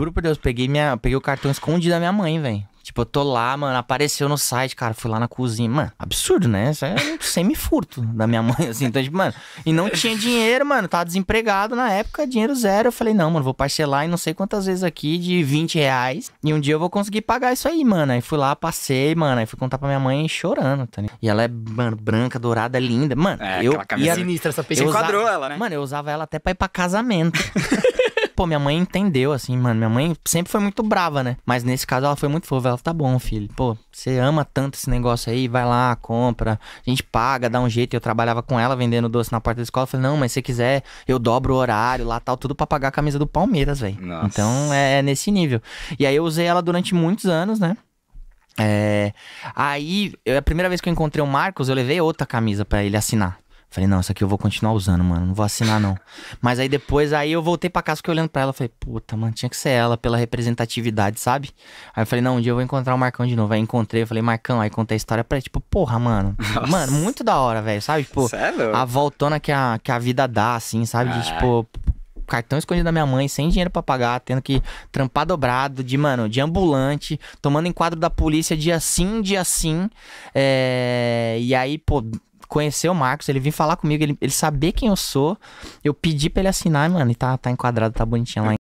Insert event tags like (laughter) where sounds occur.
Juro por Deus, peguei, minha, peguei o cartão escondido da minha mãe, velho. Tipo, eu tô lá, mano, apareceu no site, cara, fui lá na cozinha. Mano, absurdo, né? Isso é um semifurto da minha mãe, (laughs) assim. Então, tipo, mano, e não tinha dinheiro, mano, tava desempregado na época, dinheiro zero. Eu falei, não, mano, vou parcelar e não sei quantas vezes aqui de 20 reais. E um dia eu vou conseguir pagar isso aí, mano. Aí fui lá, passei, mano, aí fui contar pra minha mãe chorando, tá ligado? E ela é, mano, branca, dourada, linda. Mano, é, eu. Aquela camisa ia, sinistra, essa peixe. Você enquadrou ela, né? Mano, eu usava ela até pra ir pra casamento. (laughs) Pô, minha mãe entendeu, assim, mano. Minha mãe sempre foi muito brava, né? Mas nesse caso ela foi muito fofa. Ela tá bom, filho. Pô, você ama tanto esse negócio aí, vai lá, compra. A gente paga, dá um jeito. Eu trabalhava com ela vendendo doce na porta da escola. Eu falei, não, mas se quiser, eu dobro o horário lá tal, tudo pra pagar a camisa do Palmeiras, velho. Então é, é nesse nível. E aí eu usei ela durante muitos anos, né? É, aí, eu, a primeira vez que eu encontrei o Marcos, eu levei outra camisa para ele assinar. Falei, não, isso aqui eu vou continuar usando, mano. Não vou assinar, não. (laughs) Mas aí depois, aí eu voltei pra casa, fiquei olhando pra ela. Falei, puta, mano, tinha que ser ela pela representatividade, sabe? Aí eu falei, não, um dia eu vou encontrar o Marcão de novo. Aí encontrei, eu falei, Marcão, aí contei a história pra ele. Tipo, porra, mano. Nossa. Mano, muito da hora, velho, sabe? Tipo, Sério? a voltona que a, que a vida dá, assim, sabe? De, ah. tipo, cartão escondido da minha mãe, sem dinheiro para pagar, tendo que trampar dobrado, de, mano, de ambulante, tomando enquadro da polícia dia sim, dia sim. É... E aí, pô, conhecer o Marcos, ele vir falar comigo, ele, ele saber quem eu sou. Eu pedi pra ele assinar, mano, e tá, tá enquadrado, tá bonitinho lá.